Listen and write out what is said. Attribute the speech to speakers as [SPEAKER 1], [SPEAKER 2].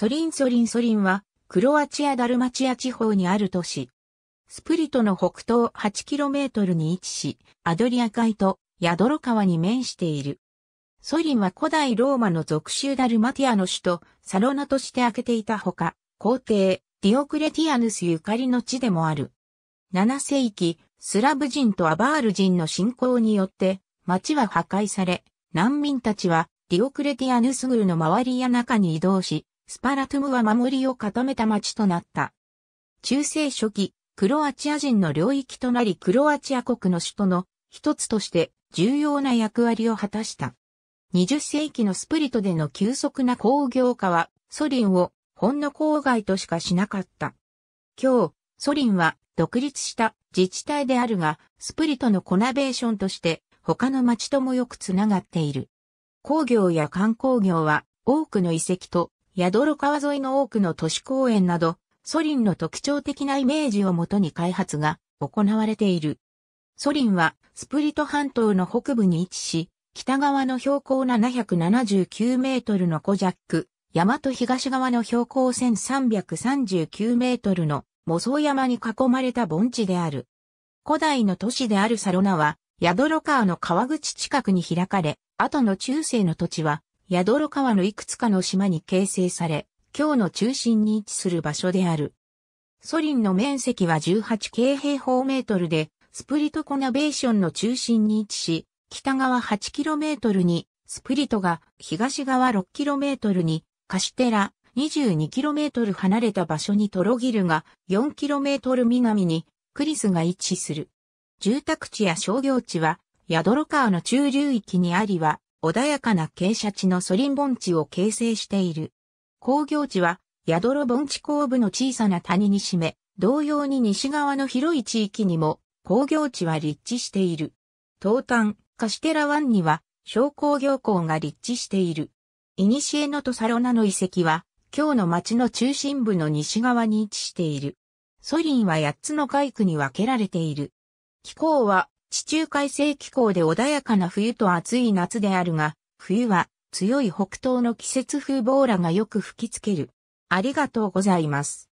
[SPEAKER 1] ソリンソリンソリンは、クロアチア・ダルマチア地方にある都市。スプリトの北東 8km に位置し、アドリア海とヤドロ川に面している。ソリンは古代ローマの属州ダルマティアの首都サロナとして開けていたほか、皇帝ディオクレティアヌスゆかりの地でもある。7世紀、スラブ人とアバール人の侵攻によって、町は破壊され、難民たちはディオクレティアヌスルの周りや中に移動し、スパラトゥムは守りを固めた町となった。中世初期、クロアチア人の領域となりクロアチア国の首都の一つとして重要な役割を果たした。20世紀のスプリトでの急速な工業化はソリンをほんの郊外としかしなかった。今日、ソリンは独立した自治体であるが、スプリトのコナベーションとして他の町ともよくつながっている。工業や観光業は多くの遺跡とヤドロ川沿いの多くの都市公園など、ソリンの特徴的なイメージをもとに開発が行われている。ソリンはスプリト半島の北部に位置し、北側の標高779メートルのコジャック、山と東側の標高1339メートルのモソ山に囲まれた盆地である。古代の都市であるサロナは、ヤドロ川の川口近くに開かれ、後の中世の土地は、ヤドロ川のいくつかの島に形成され、京の中心に位置する場所である。ソリンの面積は18京平方メートルで、スプリトコナベーションの中心に位置し、北側 8km に、スプリトが東側 6km に、カシテラ 22km 離れた場所にトロギルが 4km 南にクリスが位置する。住宅地や商業地は、ヤドロ川の中流域にありは、穏やかな傾斜地のソリン盆地を形成している。工業地は、ヤドロ盆地後部の小さな谷に占め、同様に西側の広い地域にも、工業地は立地している。東端、カシテラ湾には、小工業港が立地している。イニシエノトサロナの遺跡は、今日の町の中心部の西側に位置している。ソリンは8つの街区に分けられている。気候は地中海性気候で穏やかな冬と暑い夏であるが、冬は強い北東の季節風ボーラがよく吹きつける。ありがとうございます。